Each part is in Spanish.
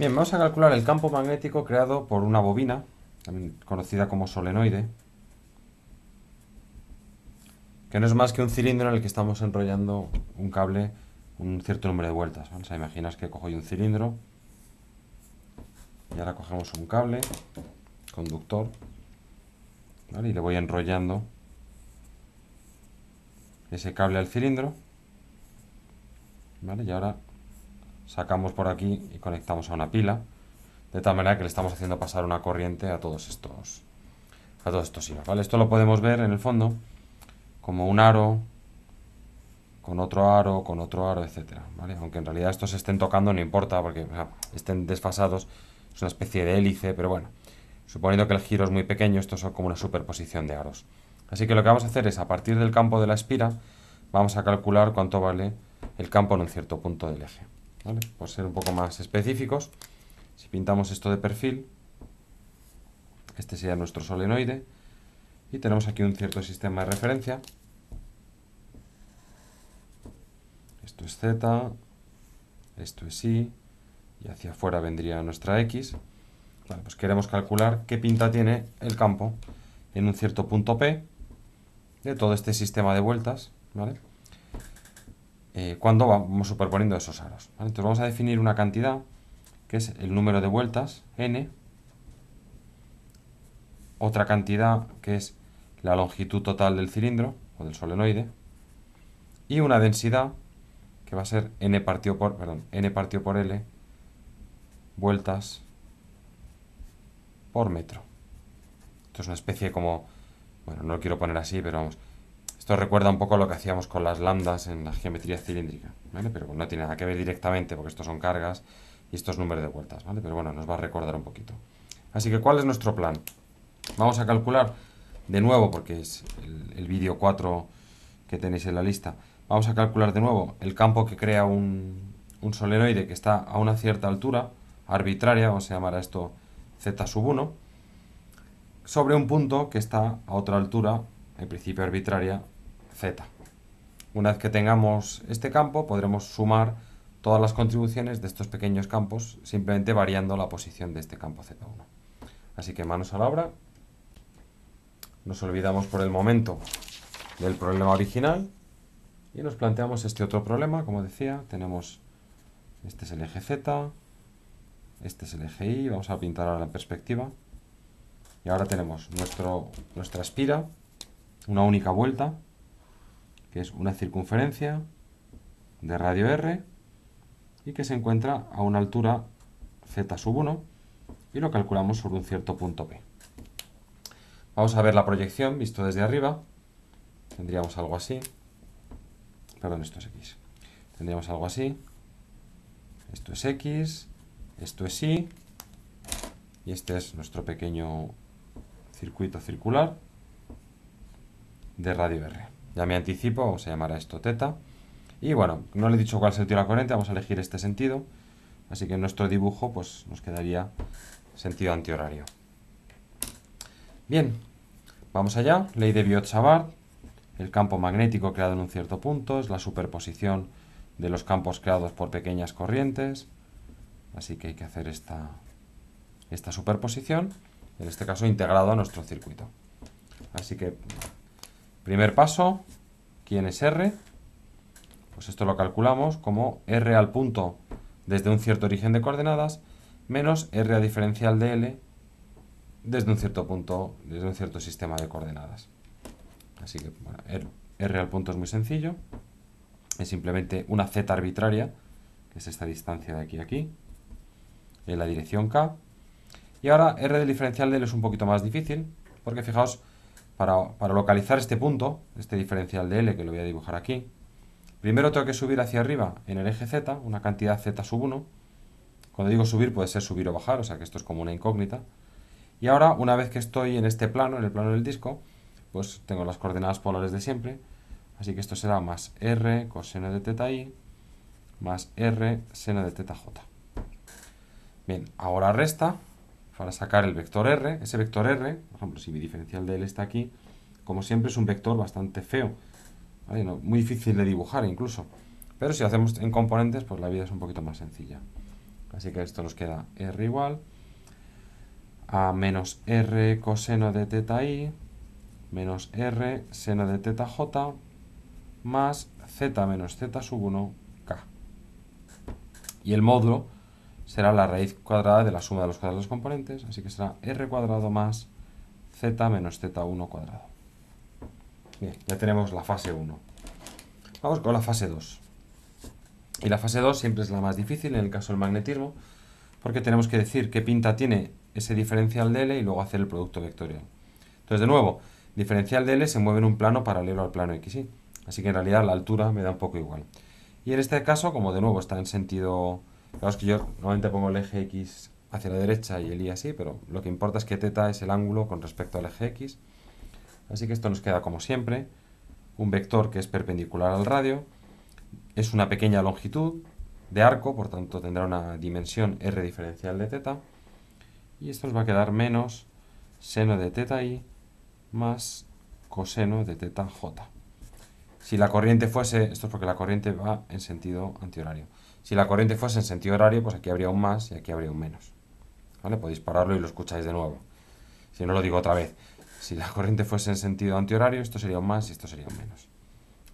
Bien, vamos a calcular el campo magnético creado por una bobina, también conocida como solenoide, que no es más que un cilindro en el que estamos enrollando un cable un cierto número de vueltas. imaginas que cojo yo un cilindro y ahora cogemos un cable, conductor, y le voy enrollando ese cable al cilindro. Y ahora sacamos por aquí y conectamos a una pila, de tal manera que le estamos haciendo pasar una corriente a todos estos a todos estos hilos, Esto lo podemos ver en el fondo como un aro con otro aro, con otro aro, etcétera, Aunque en realidad estos estén tocando no importa porque estén desfasados, es una especie de hélice, pero bueno, suponiendo que el giro es muy pequeño, estos son como una superposición de aros. Así que lo que vamos a hacer es, a partir del campo de la espira, vamos a calcular cuánto vale el campo en un cierto punto del eje. Por ser un poco más específicos, si pintamos esto de perfil, este sería nuestro solenoide, y tenemos aquí un cierto sistema de referencia. Esto es Z, esto es Y, y hacia afuera vendría nuestra X. pues queremos calcular qué pinta tiene el campo en un cierto punto P de todo este sistema de vueltas, eh, cuando vamos superponiendo esos aros. Entonces vamos a definir una cantidad que es el número de vueltas, n, otra cantidad que es la longitud total del cilindro o del solenoide, y una densidad que va a ser n partido por, perdón, n partido por L vueltas por metro. Esto es una especie como, bueno, no lo quiero poner así, pero vamos, esto recuerda un poco lo que hacíamos con las lambdas en la geometría cilíndrica, ¿vale? Pero no tiene nada que ver directamente porque estos son cargas y estos números de vueltas, ¿vale? Pero bueno, nos va a recordar un poquito. Así que, ¿cuál es nuestro plan? Vamos a calcular de nuevo, porque es el, vídeo 4 que tenéis en la lista, vamos a calcular de nuevo el campo que crea un, solenoide que está a una cierta altura, arbitraria, vamos a llamar a esto z sub 1, sobre un punto que está a otra altura, en principio arbitraria, z. Una vez que tengamos este campo, podremos sumar todas las contribuciones de estos pequeños campos, simplemente variando la posición de este campo z1. Así que manos a la obra. Nos olvidamos por el momento del problema original y nos planteamos este otro problema, como decía, tenemos este es el eje Z, este es el eje Y, vamos a pintar ahora la perspectiva. Y ahora tenemos nuestro, nuestra espira, una única vuelta, que es una circunferencia de radio r y que se encuentra a una altura z sub 1 y lo calculamos sobre un cierto punto P. Vamos a ver la proyección visto desde arriba. Tendríamos algo así. Perdón, esto es X. Tendríamos algo así. Esto es X. Esto es Y. Y este es nuestro pequeño circuito circular de radio R. Ya me anticipo, vamos a llamar esto teta. Y bueno, no le he dicho cuál es el la corriente, vamos a elegir este sentido. Así que en nuestro dibujo pues nos quedaría sentido antihorario. Bien, vamos allá. Ley de Biot-Savart. El campo magnético creado en un cierto punto es la superposición de los campos creados por pequeñas corrientes. Así que hay que hacer esta, esta superposición, en este caso integrado a nuestro circuito. Así que Primer paso, ¿quién es R? Pues esto lo calculamos como R al punto desde un cierto origen de coordenadas menos R a diferencial de L desde un cierto punto, desde un cierto sistema de coordenadas. Así que R, R al punto es muy sencillo, es simplemente una Z arbitraria, que es esta distancia de aquí a aquí, en la dirección K. Y ahora R del diferencial de L es un poquito más difícil, porque fijaos, para, localizar este punto, este diferencial de L que lo voy a dibujar aquí, primero tengo que subir hacia arriba en el eje Z, una cantidad Z sub 1. Cuando digo subir puede ser subir o bajar, o sea que esto es como una incógnita. Y ahora, una vez que estoy en este plano, en el plano del disco, pues tengo las coordenadas polares de siempre. Así que esto será más R coseno de teta i más R seno de teta j. Bien, ahora resta para sacar el vector R. Ese vector R, por ejemplo, si mi diferencial de L está aquí, como siempre es un vector bastante feo, muy difícil de dibujar incluso. Pero si lo hacemos en componentes, pues la vida es un poquito más sencilla. Así que esto nos queda R igual a menos R coseno de teta I menos R seno de teta J más Z menos Z sub 1 K. Y el módulo será la raíz cuadrada de la suma de los cuadrados de los componentes, así que será r cuadrado más z menos z1 cuadrado. Bien, ya tenemos la fase 1. Vamos con la fase 2. Y la fase 2 siempre es la más difícil en el caso del magnetismo, porque tenemos que decir qué pinta tiene ese diferencial de L y luego hacer el producto vectorial. Entonces, de nuevo, diferencial de L se mueve en un plano paralelo al plano XY, así que en realidad la altura me da un poco igual. Y en este caso, como de nuevo está en sentido Claro, es que yo normalmente pongo el eje X hacia la derecha y el Y así, pero lo que importa es que teta es el ángulo con respecto al eje X. Así que esto nos queda como siempre, un vector que es perpendicular al radio, es una pequeña longitud de arco, por tanto tendrá una dimensión r diferencial de teta, y esto nos va a quedar menos seno de teta i más coseno de teta j. Si la corriente fuese, esto es porque la corriente va en sentido antihorario. Si la corriente fuese en sentido horario, pues aquí habría un más y aquí habría un menos. ¿Vale? Podéis pararlo y lo escucháis de nuevo. Si no, lo digo otra vez. Si la corriente fuese en sentido antihorario, esto sería un más y esto sería un menos.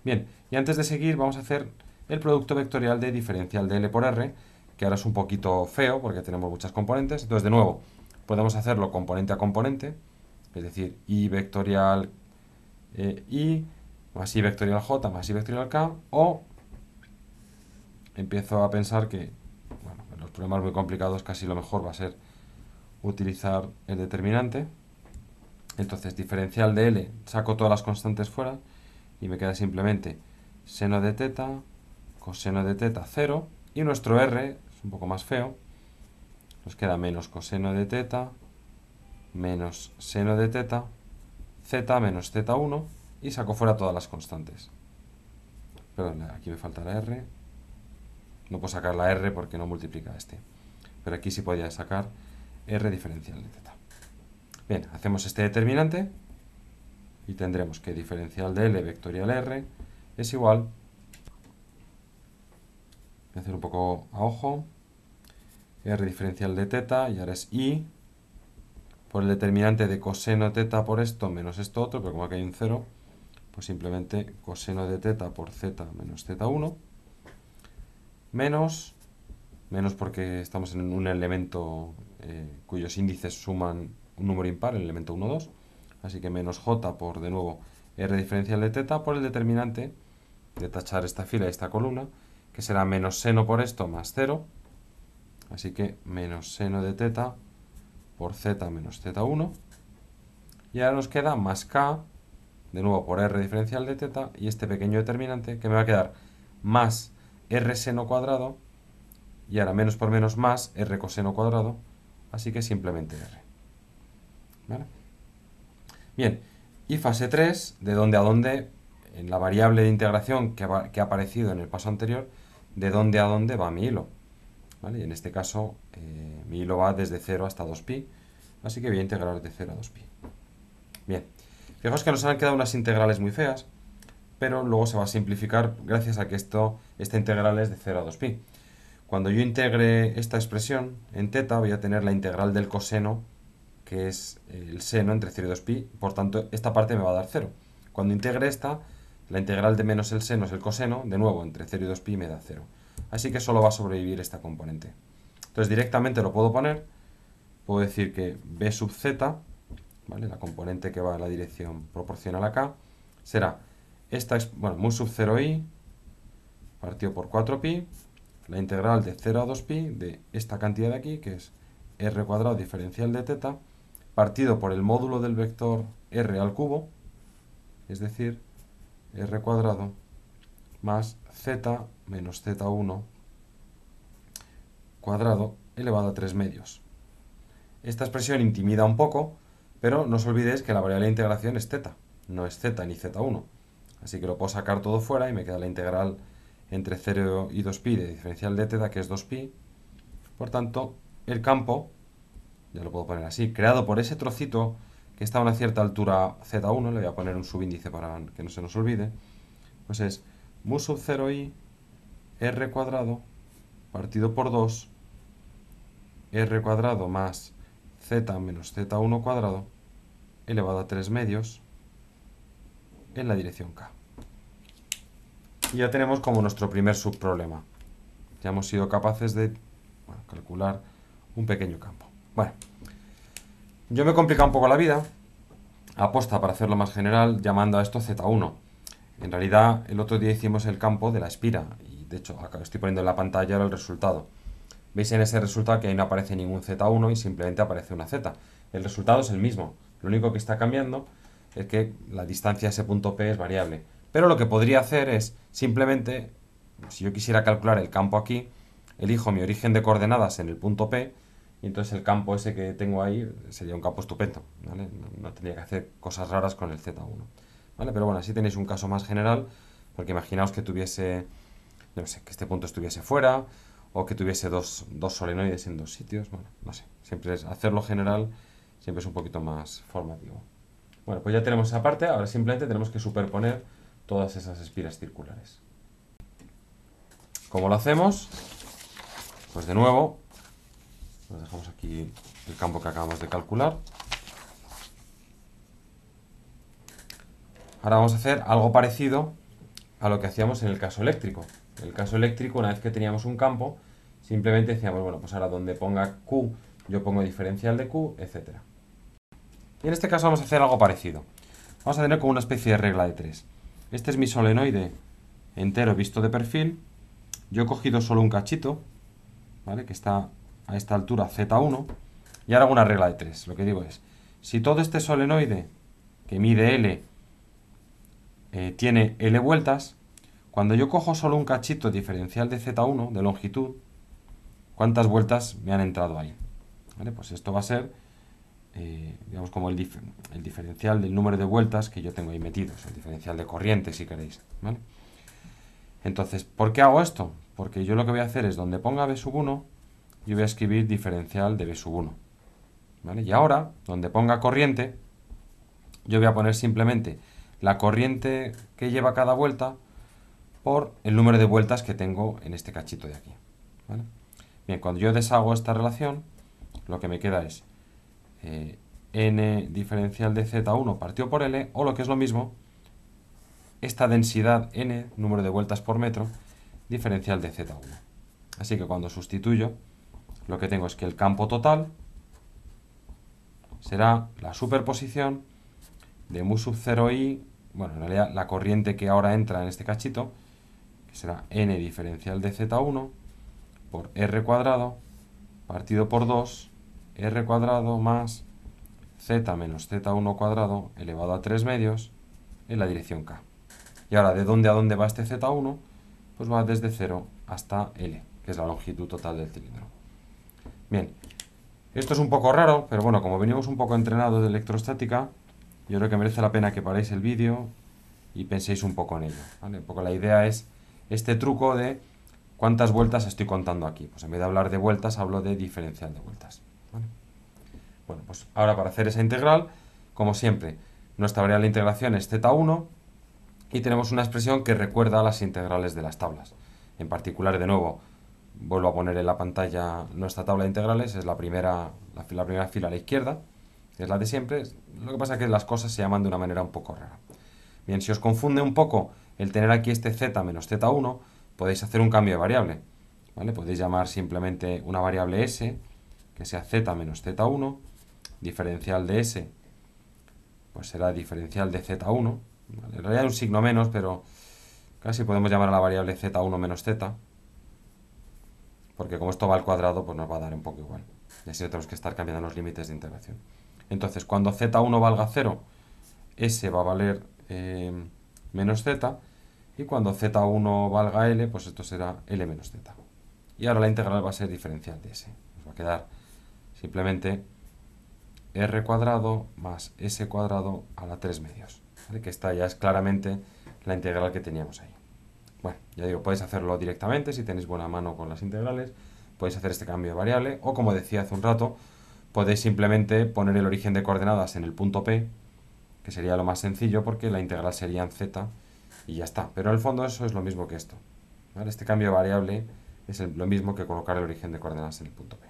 Bien, y antes de seguir vamos a hacer el producto vectorial de diferencial de L por R, que ahora es un poquito feo porque tenemos muchas componentes. Entonces, de nuevo, podemos hacerlo componente a componente, es decir, i vectorial eh, i más i vectorial j más i vectorial k, o empiezo a pensar que bueno, en los problemas muy complicados casi lo mejor va a ser utilizar el determinante. Entonces, diferencial de L, saco todas las constantes fuera y me queda simplemente seno de teta, coseno de teta 0 y nuestro R, es un poco más feo, nos queda menos coseno de teta, menos seno de teta, z menos z1 y saco fuera todas las constantes. Perdón, aquí me falta R, no puedo sacar la R porque no multiplica este. Pero aquí sí podía sacar R diferencial de teta. Bien, hacemos este determinante y tendremos que diferencial de L vectorial R es igual, voy a hacer un poco a ojo, R diferencial de teta y ahora es I por el determinante de coseno teta por esto menos esto otro, pero como aquí hay un cero, pues simplemente coseno de teta por z menos z1 menos, menos porque estamos en un elemento eh, cuyos índices suman un número impar, el elemento 1, 2, así que menos j por, de nuevo, r diferencial de teta por el determinante de tachar esta fila y esta columna, que será menos seno por esto más 0, así que menos seno de teta por z menos z1, y ahora nos queda más k, de nuevo por r diferencial de teta, y este pequeño determinante que me va a quedar más r seno cuadrado y ahora menos por menos más r coseno cuadrado, así que simplemente r. Bien, y fase 3, de dónde a dónde, en la variable de integración que ha, aparecido en el paso anterior, de dónde a dónde va mi hilo. ¿Vale? Y en este caso, eh, mi hilo va desde 0 hasta 2pi, así que voy a integrar de 0 a 2pi. Bien, fijaos que nos han quedado unas integrales muy feas, pero luego se va a simplificar gracias a que esto, esta integral es de 0 a 2pi. Cuando yo integre esta expresión en teta, voy a tener la integral del coseno, que es el seno entre 0 y 2pi, por tanto, esta parte me va a dar 0. Cuando integre esta, la integral de menos el seno es el coseno, de nuevo, entre 0 y 2pi me da 0. Así que solo va a sobrevivir esta componente. Entonces directamente lo puedo poner, puedo decir que b sub z, ¿vale? la componente que va en la dirección proporcional acá, será esta es, bueno, muy sub 0i partido por 4pi, la integral de 0 a 2pi de esta cantidad de aquí, que es r cuadrado diferencial de teta, partido por el módulo del vector r al cubo, es decir, r cuadrado más z menos z1 cuadrado elevado a 3 medios. Esta expresión intimida un poco, pero no os olvidéis que la variable de integración es teta, no es z ni z1. Así que lo puedo sacar todo fuera y me queda la integral entre 0 y 2pi de diferencial de teta, que es 2pi. Por tanto, el campo, ya lo puedo poner así, creado por ese trocito que está a una cierta altura z1, le voy a poner un subíndice para que no se nos olvide, pues es mu sub 0i r cuadrado partido por 2 r cuadrado más z menos z1 cuadrado elevado a 3 medios en la dirección K. Y ya tenemos como nuestro primer subproblema. Ya hemos sido capaces de calcular un pequeño campo. Bueno, yo me he complicado un poco la vida, aposta para hacerlo más general, llamando a esto Z1. En realidad, el otro día hicimos el campo de la espira, y de hecho, acá estoy poniendo en la pantalla el resultado. Veis en ese resultado que ahí no aparece ningún Z1 y simplemente aparece una Z. El resultado es el mismo, lo único que está cambiando es que la distancia a ese punto P es variable. Pero lo que podría hacer es simplemente, si yo quisiera calcular el campo aquí, elijo mi origen de coordenadas en el punto P y entonces el campo ese que tengo ahí sería un campo estupendo. No, tendría que hacer cosas raras con el Z1. ¿vale? Pero bueno, así tenéis un caso más general, porque imaginaos que tuviese, no sé, que este punto estuviese fuera o que tuviese dos, dos solenoides en dos sitios. Bueno, no sé, siempre es hacerlo general, siempre es un poquito más formativo. Bueno, pues ya tenemos esa parte, ahora simplemente tenemos que superponer todas esas espiras circulares. ¿Cómo lo hacemos? Pues de nuevo, nos dejamos aquí el campo que acabamos de calcular. Ahora vamos a hacer algo parecido a lo que hacíamos en el caso eléctrico. En el caso eléctrico, una vez que teníamos un campo, simplemente decíamos, bueno, pues ahora donde ponga Q, yo pongo diferencial de Q, etcétera. Y En este caso vamos a hacer algo parecido. Vamos a tener como una especie de regla de 3. Este es mi solenoide entero visto de perfil. Yo he cogido solo un cachito, ¿vale? Que está a esta altura Z1. Y ahora hago una regla de 3. Lo que digo es, si todo este solenoide que mide L eh, tiene L vueltas, cuando yo cojo solo un cachito diferencial de Z1, de longitud, ¿cuántas vueltas me han entrado ahí? ¿Vale? Pues esto va a ser eh, digamos como el, el, diferencial del número de vueltas que yo tengo ahí metido, el diferencial de corriente si queréis. Entonces, ¿por qué hago esto? Porque yo lo que voy a hacer es donde ponga B1, yo voy a escribir diferencial de B1. ¿vale? Y ahora, donde ponga corriente, yo voy a poner simplemente la corriente que lleva cada vuelta por el número de vueltas que tengo en este cachito de aquí. Bien, cuando yo deshago esta relación, lo que me queda es eh, n diferencial de z1 partido por l, o lo que es lo mismo, esta densidad n, número de vueltas por metro, diferencial de z1. Así que cuando sustituyo, lo que tengo es que el campo total será la superposición de mu sub 0i, bueno, en realidad la corriente que ahora entra en este cachito, que será n diferencial de z1 por r cuadrado partido por 2 r cuadrado más z menos z1 cuadrado elevado a 3 medios en la dirección k. Y ahora, ¿de dónde a dónde va este z1? Pues va desde 0 hasta L, que es la longitud total del cilindro. Bien, esto es un poco raro, pero bueno, como venimos un poco entrenados de electrostática, yo creo que merece la pena que paréis el vídeo y penséis un poco en ello. la idea es este truco de cuántas vueltas estoy contando aquí. Pues en vez de hablar de vueltas, hablo de diferencial de vueltas. Bueno, pues ahora para hacer esa integral, como siempre, nuestra variable de integración es z1 y tenemos una expresión que recuerda a las integrales de las tablas. En particular, de nuevo, vuelvo a poner en la pantalla nuestra tabla de integrales, es la primera, la, primera fila a la izquierda, es la de siempre, lo que pasa es que las cosas se llaman de una manera un poco rara. Bien, si os confunde un poco el tener aquí este z menos z1, podéis hacer un cambio de variable. ¿vale? Podéis llamar simplemente una variable s, que sea z menos z1, diferencial de S, pues será diferencial de Z1. En realidad es un signo menos, pero casi podemos llamar a la variable Z1 menos Z. Porque como esto va al cuadrado, pues nos va a dar un poco igual. Y así no tenemos que estar cambiando los límites de integración. Entonces, cuando Z1 valga 0, S va a valer eh, menos Z. Y cuando Z1 valga L, pues esto será L menos Z. Y ahora la integral va a ser diferencial de S. Nos va a quedar simplemente r cuadrado más s cuadrado a la 3 medios. Que esta ya es claramente la integral que teníamos ahí. Bueno, ya digo, podéis hacerlo directamente si tenéis buena mano con las integrales. Podéis hacer este cambio de variable o, como decía hace un rato, podéis simplemente poner el origen de coordenadas en el punto P, que sería lo más sencillo porque la integral sería en z y ya está. Pero en el fondo eso es lo mismo que esto. Este cambio de variable es lo mismo que colocar el origen de coordenadas en el punto P.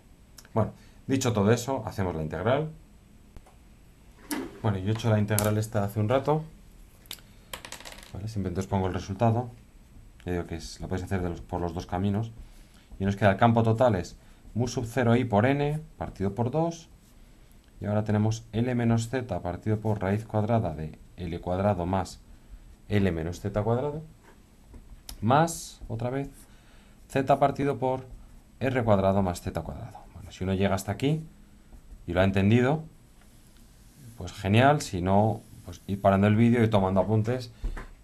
Bueno, dicho todo eso, hacemos la integral. Bueno, yo he hecho la integral esta hace un rato. ¿Vale? Simplemente os pongo el resultado. Ya digo que es, lo podéis hacer por los dos caminos. Y nos queda el campo total es mu sub 0i por n partido por 2. Y ahora tenemos l menos z partido por raíz cuadrada de l cuadrado más l menos z cuadrado. Más, otra vez, z partido por r cuadrado más z cuadrado. Bueno, si uno llega hasta aquí y lo ha entendido, pues genial, si no, pues ir parando el vídeo y tomando apuntes.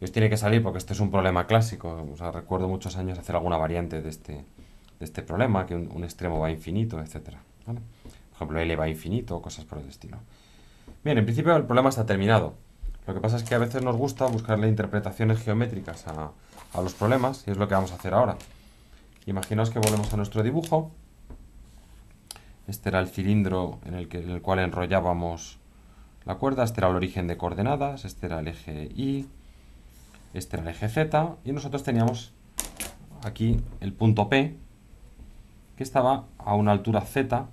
Y os tiene que salir porque este es un problema clásico. recuerdo muchos años hacer alguna variante de este, este problema, que un, extremo va infinito, etc. Por ejemplo, L va infinito, cosas por el estilo. Bien, en principio el problema está terminado. Lo que pasa es que a veces nos gusta buscarle interpretaciones geométricas a, los problemas, y es lo que vamos a hacer ahora. Imaginaos que volvemos a nuestro dibujo. Este era el cilindro en el, que, en el cual enrollábamos la cuerda, este era el origen de coordenadas, este era el eje Y, este era el eje Z, y nosotros teníamos aquí el punto P, que estaba a una altura Z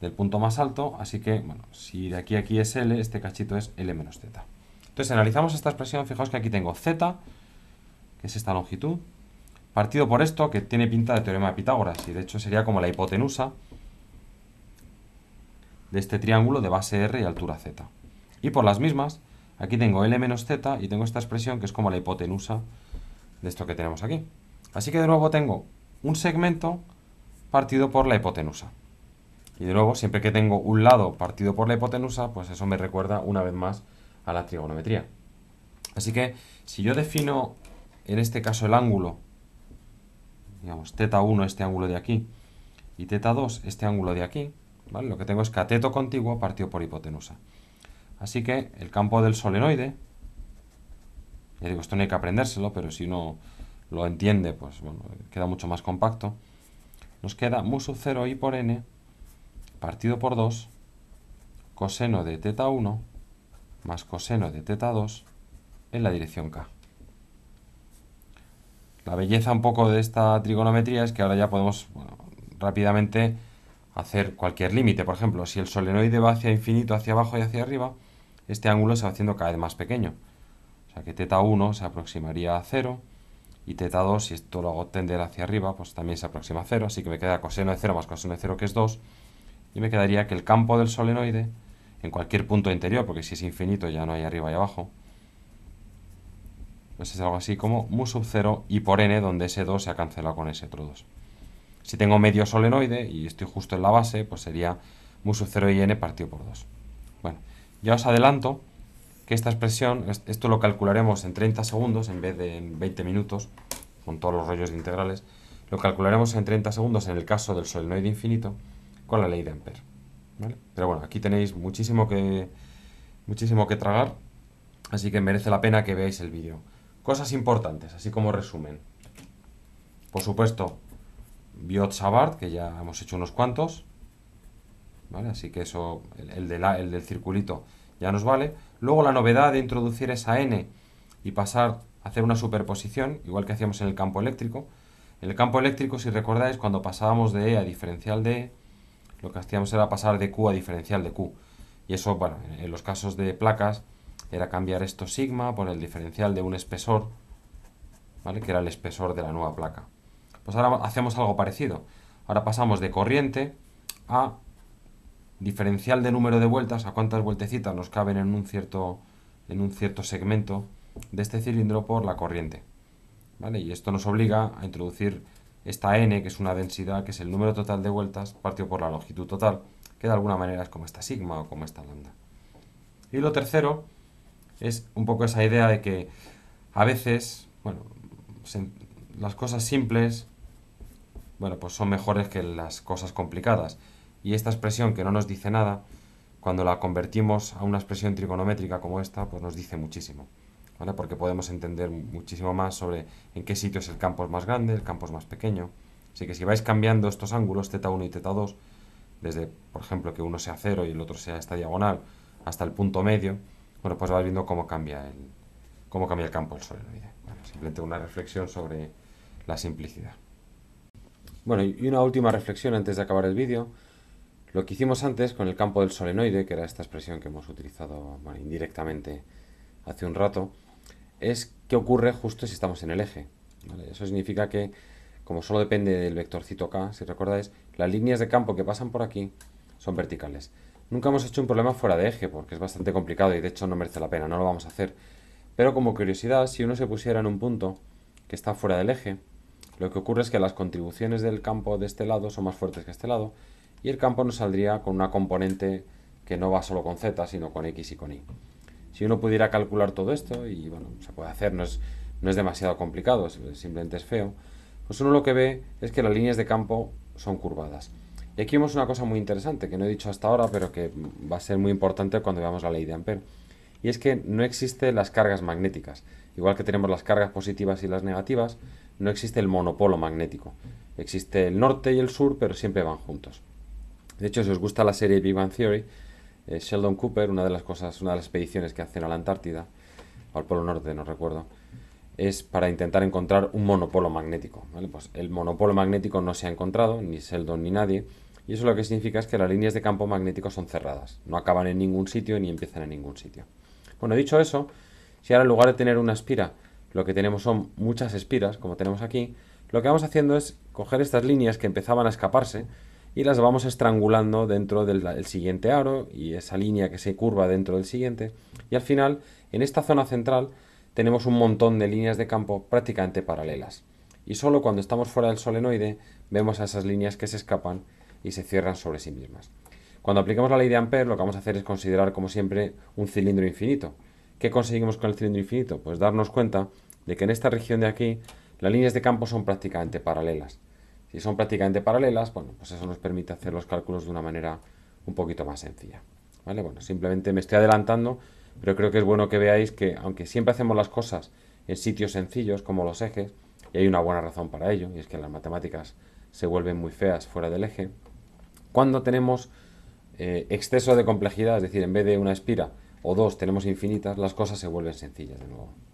del punto más alto, así que, bueno, si de aquí a aquí es L, este cachito es L menos Z. Entonces, analizamos esta expresión, fijaos que aquí tengo Z, que es esta longitud, partido por esto, que tiene pinta de teorema de Pitágoras, y de hecho sería como la hipotenusa, de este triángulo de base r y altura z. Y por las mismas, aquí tengo L menos Z y tengo esta expresión que es como la hipotenusa de esto que tenemos aquí. Así que de nuevo tengo un segmento partido por la hipotenusa. Y de nuevo, siempre que tengo un lado partido por la hipotenusa, pues eso me recuerda una vez más a la trigonometría. Así que si yo defino en este caso el ángulo, digamos, θ1 este ángulo de aquí, y θ2 este ángulo de aquí, lo que tengo es cateto contiguo partido por hipotenusa. Así que el campo del solenoide, ya digo, esto no hay que aprendérselo, pero si uno lo entiende, pues bueno, queda mucho más compacto. Nos queda mu 0 i por n partido por 2 coseno de teta 1 más coseno de teta 2 en la dirección k. La belleza un poco de esta trigonometría es que ahora ya podemos rápidamente hacer cualquier límite. Por ejemplo, si el solenoide va hacia infinito, hacia abajo y hacia arriba, este ángulo se va haciendo cada vez más pequeño. O sea que teta 1 se aproximaría a 0 y θ 2, si esto lo hago tender hacia arriba, pues también se aproxima a 0. Así que me queda coseno de 0 más coseno de 0 que es 2 y me quedaría que el campo del solenoide en cualquier punto interior, porque si es infinito ya no hay arriba y abajo, pues es algo así como mu sub 0 y por n, donde ese 2 se ha cancelado con ese otro 2. Si tengo medio solenoide y estoy justo en la base, pues sería mu 0 y n partido por 2. Bueno, ya os adelanto que esta expresión, esto lo calcularemos en 30 segundos en vez de en 20 minutos, con todos los rollos de integrales, lo calcularemos en 30 segundos en el caso del solenoide infinito con la ley de Ampere. Pero bueno, aquí tenéis muchísimo que, muchísimo que tragar, así que merece la pena que veáis el vídeo. Cosas importantes, así como resumen. Por supuesto, Biot Savart, que ya hemos hecho unos cuantos. ¿Vale? Así que eso, el, el, del circulito ya nos vale. Luego la novedad de introducir esa n y pasar a hacer una superposición, igual que hacíamos en el campo eléctrico. En el campo eléctrico, si recordáis, cuando pasábamos de E a diferencial de E, lo que hacíamos era pasar de Q a diferencial de Q. Y eso, bueno, en los casos de placas, era cambiar esto sigma por el diferencial de un espesor, ¿vale? Que era el espesor de la nueva placa. Pues ahora hacemos algo parecido. Ahora pasamos de corriente a diferencial de número de vueltas, a cuántas vueltecitas nos caben en un cierto, en un cierto segmento de este cilindro por la corriente. Y esto nos obliga a introducir esta n, que es una densidad, que es el número total de vueltas partido por la longitud total, que de alguna manera es como esta sigma o como esta lambda. Y lo tercero es un poco esa idea de que a veces, bueno, las cosas simples bueno, pues son mejores que las cosas complicadas. Y esta expresión que no nos dice nada, cuando la convertimos a una expresión trigonométrica como esta, pues nos dice muchísimo. ¿vale? Porque podemos entender muchísimo más sobre en qué sitio es el campo es más grande, el campo es más pequeño. Así que si vais cambiando estos ángulos, θ1 y θ2, desde, por ejemplo, que uno sea cero y el otro sea esta diagonal, hasta el punto medio, bueno, pues vais viendo cómo cambia el, cómo cambia el campo del solenoide. simplemente una reflexión sobre la simplicidad. Bueno, y una última reflexión antes de acabar el vídeo. Lo que hicimos antes con el campo del solenoide, que era esta expresión que hemos utilizado indirectamente hace un rato, es qué ocurre justo si estamos en el eje. Eso significa que, como solo depende del vectorcito k, si recordáis, las líneas de campo que pasan por aquí son verticales. Nunca hemos hecho un problema fuera de eje, porque es bastante complicado y de hecho no merece la pena, no lo vamos a hacer. Pero como curiosidad, si uno se pusiera en un punto que está fuera del eje, lo que ocurre es que las contribuciones del campo de este lado son más fuertes que este lado y el campo nos saldría con una componente que no va solo con z, sino con x y con y. Si uno pudiera calcular todo esto, y bueno, se puede hacer, no es, demasiado complicado, simplemente es feo, pues uno lo que ve es que las líneas de campo son curvadas. Y aquí vemos una cosa muy interesante, que no he dicho hasta ahora, pero que va a ser muy importante cuando veamos la ley de Ampere. Y es que no existen las cargas magnéticas. Igual que tenemos las cargas positivas y las negativas, no existe el monopolo magnético. Existe el norte y el sur, pero siempre van juntos. De hecho, si os gusta la serie Big Bang Theory, eh, Sheldon Cooper, una de las cosas, una de las expediciones que hacen a la Antártida, o al Polo Norte, no recuerdo, es para intentar encontrar un monopolo magnético. Pues el monopolo magnético no se ha encontrado, ni Sheldon ni nadie, y eso lo que significa es que las líneas de campo magnético son cerradas, no acaban en ningún sitio ni empiezan en ningún sitio. Bueno, dicho eso, si ahora en lugar de tener una espira lo que tenemos son muchas espiras, como tenemos aquí, lo que vamos haciendo es coger estas líneas que empezaban a escaparse y las vamos estrangulando dentro del, siguiente aro y esa línea que se curva dentro del siguiente. Y al final, en esta zona central, tenemos un montón de líneas de campo prácticamente paralelas. Y solo cuando estamos fuera del solenoide vemos a esas líneas que se escapan y se cierran sobre sí mismas. Cuando aplicamos la ley de Ampere, lo que vamos a hacer es considerar, como siempre, un cilindro infinito. ¿Qué conseguimos con el cilindro infinito? Pues darnos cuenta de que en esta región de aquí las líneas de campo son prácticamente paralelas. Si son prácticamente paralelas, bueno, pues eso nos permite hacer los cálculos de una manera un poquito más sencilla. ¿Vale? Bueno, simplemente me estoy adelantando, pero creo que es bueno que veáis que aunque siempre hacemos las cosas en sitios sencillos como los ejes, y hay una buena razón para ello, y es que las matemáticas se vuelven muy feas fuera del eje, cuando tenemos eh, exceso de complejidad, es decir, en vez de una espira o dos tenemos infinitas, las cosas se vuelven sencillas de nuevo.